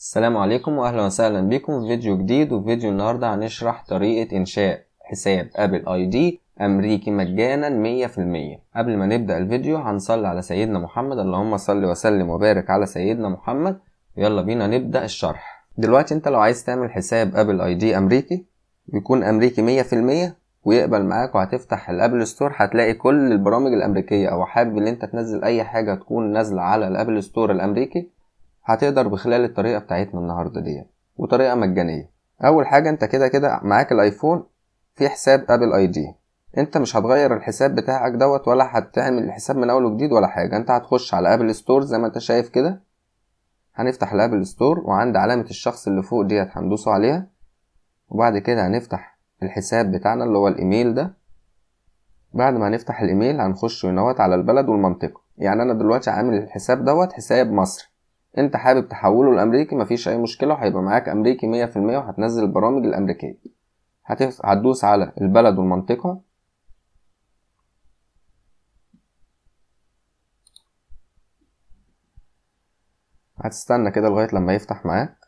السلام عليكم واهلا وسهلا بكم في فيديو جديد وفي فيديو النهارده هنشرح طريقه انشاء حساب ابل اي دي امريكي مجانا 100% قبل ما نبدا الفيديو هنصلي على سيدنا محمد اللهم صل وسلم وبارك على سيدنا محمد يلا بينا نبدا الشرح دلوقتي انت لو عايز تعمل حساب ابل اي دي امريكي ويكون امريكي 100% ويقبل معاك وهتفتح الابل ستور هتلاقي كل البرامج الامريكيه او حابب ان انت تنزل اي حاجه تكون نازله على الابل ستور الامريكي هتقدر بخلال الطريقة بتاعتنا النهاردة دي وطريقة مجانية أول حاجة أنت كده كده معاك الأيفون في حساب أبل أي دي أنت مش هتغير الحساب بتاعك دوت ولا هتعمل الحساب من أول وجديد ولا حاجة أنت هتخش على أبل ستور زي ما أنت شايف كده هنفتح الأبل ستور وعند علامة الشخص اللي فوق ديت هندوس عليها وبعد كده هنفتح الحساب بتاعنا اللي هو الإيميل ده بعد ما هنفتح الإيميل هنخش هنا على البلد والمنطقة يعني أنا دلوقتي عامل الحساب دوت حساب مصر انت حابب تحوله لامريكي مفيش اي مشكله وهيبقى معاك امريكي 100% وهتنزل البرامج الامريكيه هتدوس على البلد والمنطقه هتستنى كده لغايه لما يفتح معاك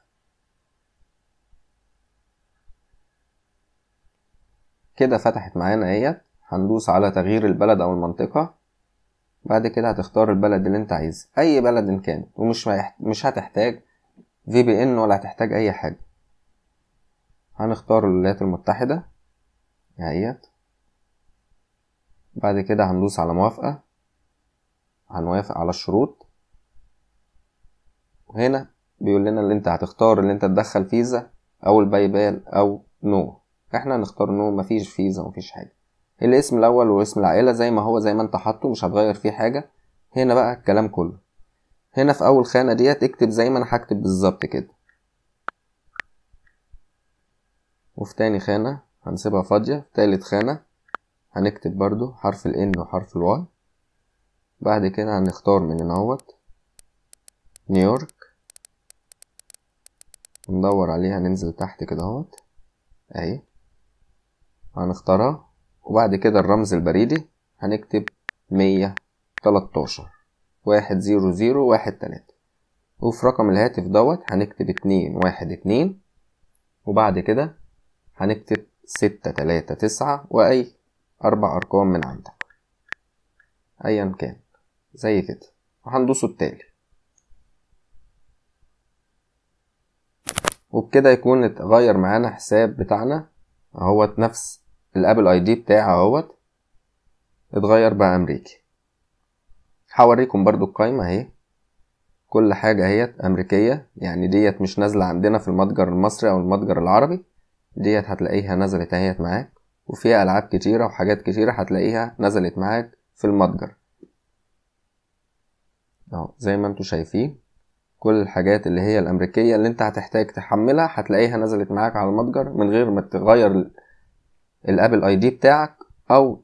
كده فتحت معانا اهيت هندوس على تغيير البلد او المنطقه بعد كده هتختار البلد اللي انت عايزها اي بلد ان كان ومش مش هتحتاج في بي ان ولا هتحتاج اي حاجه هنختار الولايات المتحده اهيت بعد كده هندوس على موافقه هنوافق على الشروط وهنا بيقول لنا اللي انت هتختار اللي انت تدخل فيزا او الباي بال او نو احنا هنختار نو مفيش فيزا مفيش حاجه الاسم الاول واسم العائله زي ما هو زي ما انت حاطه مش هتغير فيه حاجه هنا بقى الكلام كله هنا في اول خانه ديت اكتب زي ما انا هكتب بالظبط كده وفي تاني خانه هنسيبها فاضيه في تالت خانه هنكتب برضو حرف ال N وحرف ال Y بعد كده هنختار من هنا اهوت نيويورك ندور عليها ننزل تحت كده اهوت اهي هنختارها وبعد كده الرمز البريدي هنكتب مية تلاتاشر واحد زيرو زيرو واحد تلاتة وفي رقم الهاتف دوت هنكتب اتنين واحد اتنين وبعد كده هنكتب ستة تلاتة تسعة وأي أربع أرقام من عندك أيا كان زي كده وهندوسه التالي وبكده يكون اتغير معانا حساب بتاعنا اهوت نفس الابل اي دي بتاعها اهوت اتغير بقى امريكي هوريكم برضو القايمة اهي كل حاجة اهيت امريكية يعني ديت مش نازلة عندنا في المتجر المصري او المتجر العربي ديت هتلاقيها نزلت اهيت معاك وفيها العاب كتيرة وحاجات كتيرة هتلاقيها نزلت معاك في المتجر اهو زي ما انتوا شايفين كل الحاجات اللي هي الامريكية اللي انت هتحتاج تحملها هتلاقيها نزلت معاك على المتجر من غير ما تغير الابل اي دي بتاعك او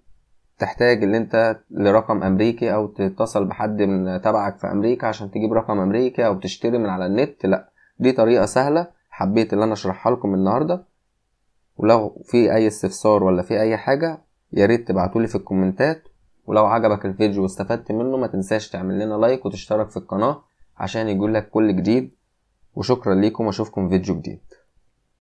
تحتاج ان انت لرقم امريكي او تتصل بحد من تبعك في امريكا عشان تجيب رقم امريكي او تشتري من على النت لا دي طريقه سهله حبيت اللي انا اشرحها لكم النهارده ولو في اي استفسار ولا في اي حاجه يا ريت تبعتولي في الكومنتات ولو عجبك الفيديو واستفدت منه ما تنساش تعمل لنا لايك وتشترك في القناه عشان يجيلك كل جديد وشكرا ليكم واشوفكم فيديو جديد